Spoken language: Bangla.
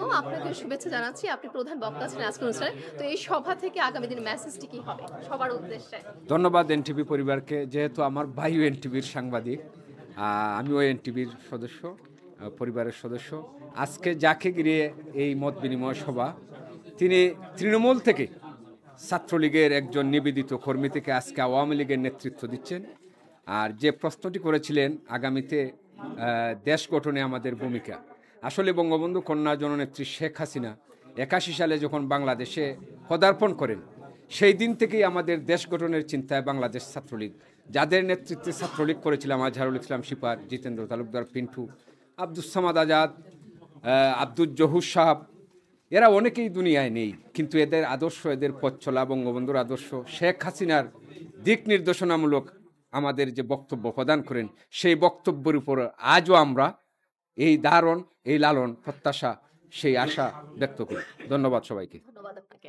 আলাইকুম আপনাকে শুভেচ্ছা জানাচ্ছি আপনি প্রধান বক্তা ছিলেন আজকে অনুষ্ঠানে তো এই সভা থেকে আগামী দিন মেসেজটি কি হবে সবার উদ্দেশ্যে ধন্যবাদ এনটিভি পরিবারকে যেহেতু আমার ভাইও এনটিভির সাংবাদিক আমিও এনটিভির সদস্য পরিবারের সদস্য আজকে যাকে গিয়ে এই মত বিনিময় সভা তিনি তৃণমূল থেকে ছাত্রলীগের একজন নিবেদিত কর্মী থেকে আজকে আওয়ামী লীগের নেতৃত্ব দিচ্ছেন আর যে প্রশ্নটি করেছিলেন আগামীতে দেশ গঠনে আমাদের ভূমিকা আসলে বঙ্গবন্ধু কন্যা জননেত্রী শেখ হাসিনা একাশি সালে যখন বাংলাদেশে পদার্পণ করেন সেই দিন থেকেই আমাদের দেশ গঠনের চিন্তায় বাংলাদেশ ছাত্রলীগ যাদের নেতৃত্বে ছাত্রলীগ করেছিলাম আজহারুল ইসলাম শিপার জিতেন্দ্র তালুকদার পিন্টু আব্দুস সামাদ আজাদ আব্দুল জহুর সাহাব এরা অনেকেই দুনিয়ায় নেই কিন্তু এদের আদর্শ এদের পথ চলা বঙ্গবন্ধুর আদর্শ শেখ হাসিনার দিক নির্দেশনামূলক আমাদের যে বক্তব্য প্রদান করেন সেই বক্তব্যের উপর আজও আমরা এই দারণ এই লালন প্রত্যাশা সেই আশা ব্যক্ত করি ধন্যবাদ সবাইকে ধন্যবাদ আপনাকে